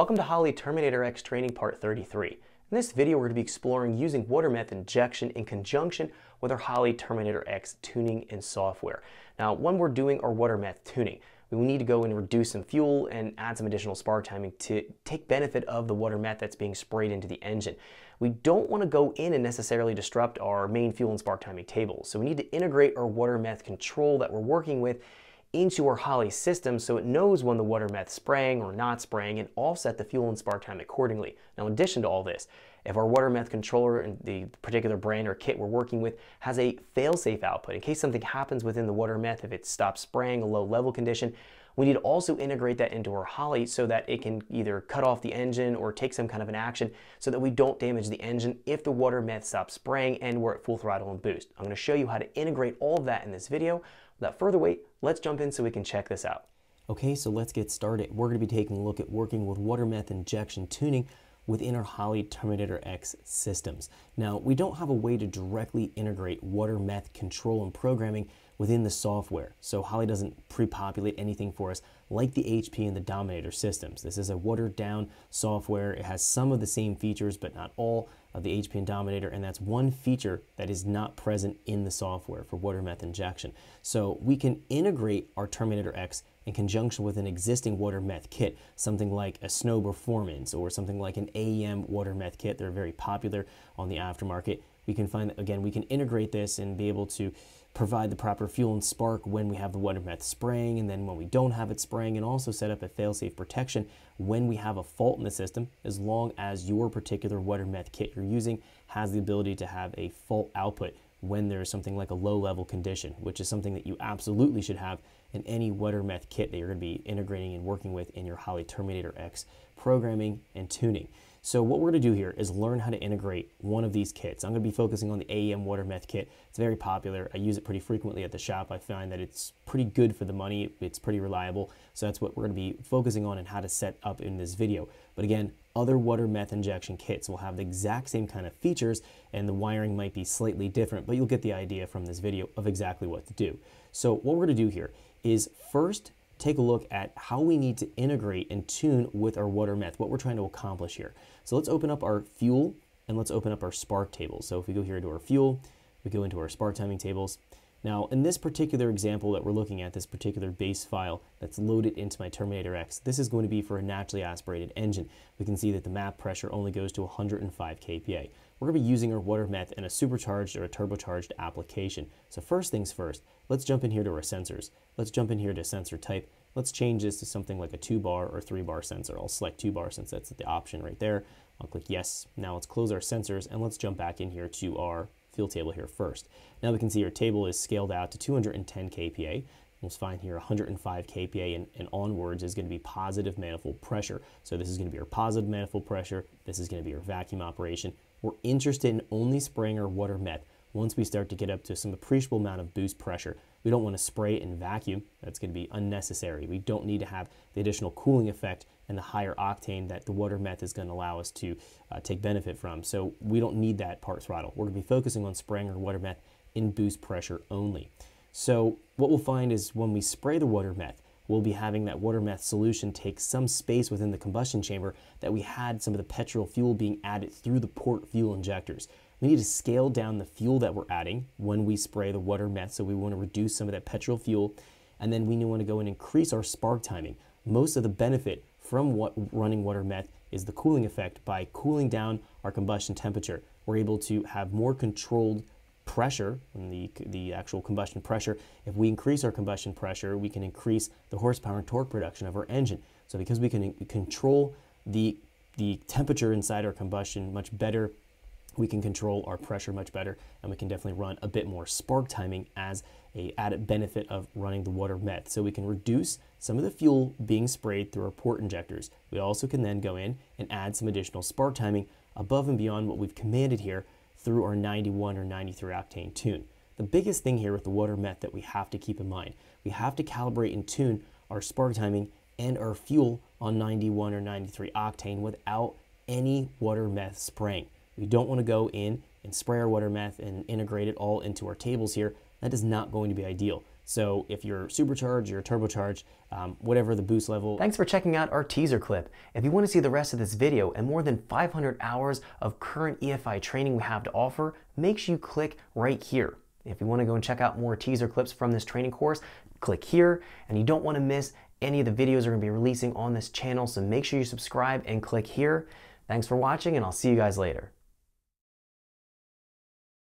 Welcome to Holly Terminator X Training Part 33. In this video, we're going to be exploring using water meth injection in conjunction with our Holly Terminator X tuning and software. Now, when we're doing our water meth tuning, we need to go and reduce some fuel and add some additional spark timing to take benefit of the water meth that's being sprayed into the engine. We don't want to go in and necessarily disrupt our main fuel and spark timing tables, so we need to integrate our water meth control that we're working with into our Holly system so it knows when the water meth spraying or not spraying, and offset the fuel and spark time accordingly. Now, in addition to all this, if our water meth controller and the particular brand or kit we're working with has a fail-safe output, in case something happens within the water meth, if it stops spraying a low level condition, we need to also integrate that into our Holly so that it can either cut off the engine or take some kind of an action so that we don't damage the engine if the water meth stops spraying and we're at full throttle and boost. I'm gonna show you how to integrate all of that in this video. Without further wait, let's jump in so we can check this out. Okay, so let's get started. We're gonna be taking a look at working with water meth injection tuning within our Holly Terminator X systems. Now, we don't have a way to directly integrate water meth control and programming within the software, so Holly doesn't pre-populate anything for us like the HP and the Dominator systems. This is a watered down software. It has some of the same features, but not all of the HP and Dominator, and that's one feature that is not present in the software for water meth injection. So we can integrate our Terminator X in conjunction with an existing water meth kit, something like a snow performance or something like an AEM water meth kit. They're very popular on the aftermarket. We can find, again, we can integrate this and be able to provide the proper fuel and spark when we have the water meth spraying and then when we don't have it spraying and also set up a fail-safe protection when we have a fault in the system as long as your particular water meth kit you're using has the ability to have a fault output when there is something like a low level condition, which is something that you absolutely should have and any wet or meth kit that you're going to be integrating and working with in your Holly Terminator X programming and tuning. So what we're going to do here is learn how to integrate one of these kits. I'm going to be focusing on the AEM water meth kit. It's very popular. I use it pretty frequently at the shop. I find that it's pretty good for the money. It's pretty reliable. So that's what we're going to be focusing on and how to set up in this video. But again, other water meth injection kits will have the exact same kind of features and the wiring might be slightly different, but you'll get the idea from this video of exactly what to do. So what we're going to do here is first take a look at how we need to integrate and tune with our water meth, what we're trying to accomplish here. So let's open up our fuel and let's open up our spark table. So if we go here into our fuel, we go into our spark timing tables. Now, in this particular example that we're looking at, this particular base file that's loaded into my Terminator X, this is going to be for a naturally aspirated engine. We can see that the map pressure only goes to 105 kPa we're going to be using our water meth in a supercharged or a turbocharged application. So first things first, let's jump in here to our sensors. Let's jump in here to sensor type. Let's change this to something like a 2-bar or 3-bar sensor. I'll select 2-bar since that's the option right there. I'll click yes. Now let's close our sensors and let's jump back in here to our field table here first. Now we can see our table is scaled out to 210 kPa. We'll find here 105 kPa and, and, onwards is going to be positive manifold pressure. So this is going to be our positive manifold pressure. This is going to be our vacuum operation we're interested in only spraying our water meth once we start to get up to some appreciable amount of boost pressure. We don't want to spray in vacuum. That's going to be unnecessary. We don't need to have the additional cooling effect and the higher octane that the water meth is going to allow us to uh, take benefit from. So we don't need that part throttle. We're going to be focusing on spraying our water meth in boost pressure only. So what we'll find is when we spray the water meth, we'll be having that water meth solution take some space within the combustion chamber that we had some of the petrol fuel being added through the port fuel injectors. We need to scale down the fuel that we're adding when we spray the water meth, so we want to reduce some of that petrol fuel, and then we want to go and increase our spark timing. Most of the benefit from what running water meth is the cooling effect by cooling down our combustion temperature. We're able to have more controlled pressure, and the, the actual combustion pressure, if we increase our combustion pressure, we can increase the horsepower and torque production of our engine. So because we can control the, the temperature inside our combustion much better, we can control our pressure much better, and we can definitely run a bit more spark timing as a added benefit of running the water meth. So we can reduce some of the fuel being sprayed through our port injectors. We also can then go in and add some additional spark timing above and beyond what we've commanded here through our 91 or 93 octane tune. The biggest thing here with the water meth that we have to keep in mind, we have to calibrate and tune our spark timing and our fuel on 91 or 93 octane without any water meth spraying. We don't want to go in and spray our water meth and integrate it all into our tables here. That is not going to be ideal. So if you're supercharged, you're turbocharged, um, whatever the boost level. Thanks for checking out our teaser clip. If you want to see the rest of this video and more than 500 hours of current EFI training we have to offer, make sure you click right here. If you want to go and check out more teaser clips from this training course, click here. And you don't want to miss any of the videos we're going to be releasing on this channel, so make sure you subscribe and click here. Thanks for watching, and I'll see you guys later.